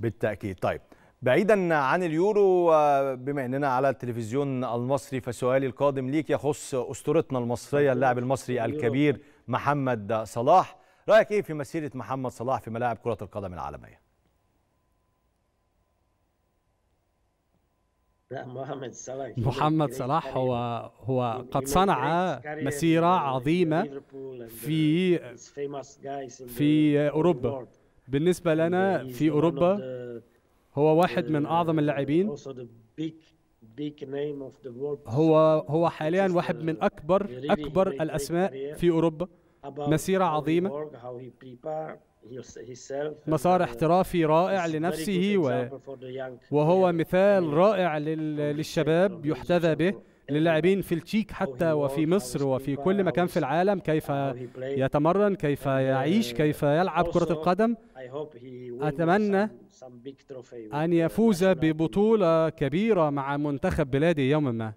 بالتأكيد طيب بعيدا عن اليورو بما اننا على التلفزيون المصري فسؤالي القادم ليك يخص اسطورتنا المصريه اللاعب المصري الكبير محمد صلاح رايك ايه في مسيره محمد صلاح في ملاعب كره القدم العالميه محمد صلاح محمد صلاح هو هو قد صنع مسيره عظيمه في uh, في اوروبا بالنسبه لنا uh, في اوروبا هو واحد من uh, اعظم اللاعبين هو هو حاليا واحد من uh, اكبر اكبر الاسماء في اوروبا مسيره عظيمه مسار احترافي رائع لنفسه و... وهو مثال رائع للشباب يحتذى به للاعبين في التشيك حتى وفي مصر وفي كل مكان في العالم كيف يتمرن كيف يعيش كيف يلعب كرة القدم أتمنى أن يفوز ببطولة كبيرة مع منتخب بلادي يوما ما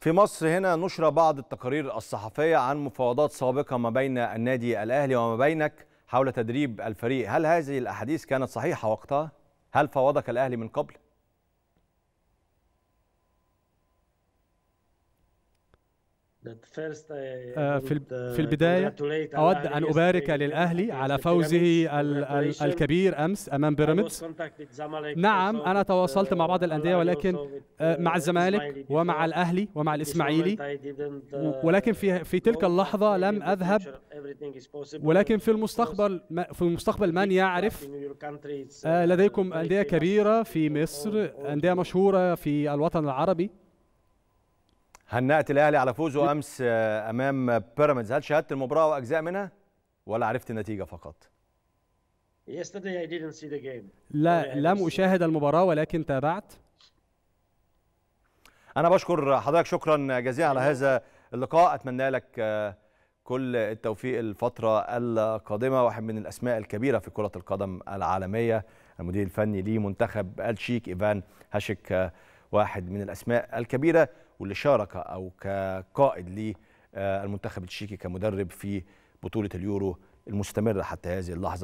في مصر هنا نشر بعض التقارير الصحفية عن مفاوضات سابقة ما بين النادي الأهلي وما بينك حول تدريب الفريق هل هذه الأحاديث كانت صحيحة وقتها؟ هل فاوضك الأهلي من قبل؟ Uh, uh, في uh, في البدايه اود ان ابارك للاهلي على فوزه الكبير امس امام بيراميدز نعم انا تواصلت مع بعض الانديه ولكن آه، مع الزمالك ومع الاهلي ومع الاسماعيلي ولكن في في تلك اللحظه لم اذهب ولكن في المستقبل في المستقبل من يعرف آه، لديكم انديه كبيره في مصر انديه مشهوره في الوطن العربي هنأت الاهلي على فوزه امس آه، امام بيراميدز هل شاهدت المباراه واجزاء منها ولا عرفت النتيجه فقط لا لم اشاهد المباراه ولكن تابعت انا بشكر حضرتك شكرا جزيلا على أيوة. هذا اللقاء اتمنى لك آه، كل التوفيق الفتره القادمه واحد من الاسماء الكبيره في كره القدم العالميه المدير الفني لمنتخب التشيك ايفان هاشك آه، واحد من الاسماء الكبيره واللي شارك او كقائد للمنتخب التشيكي كمدرب في بطوله اليورو المستمره حتى هذه اللحظه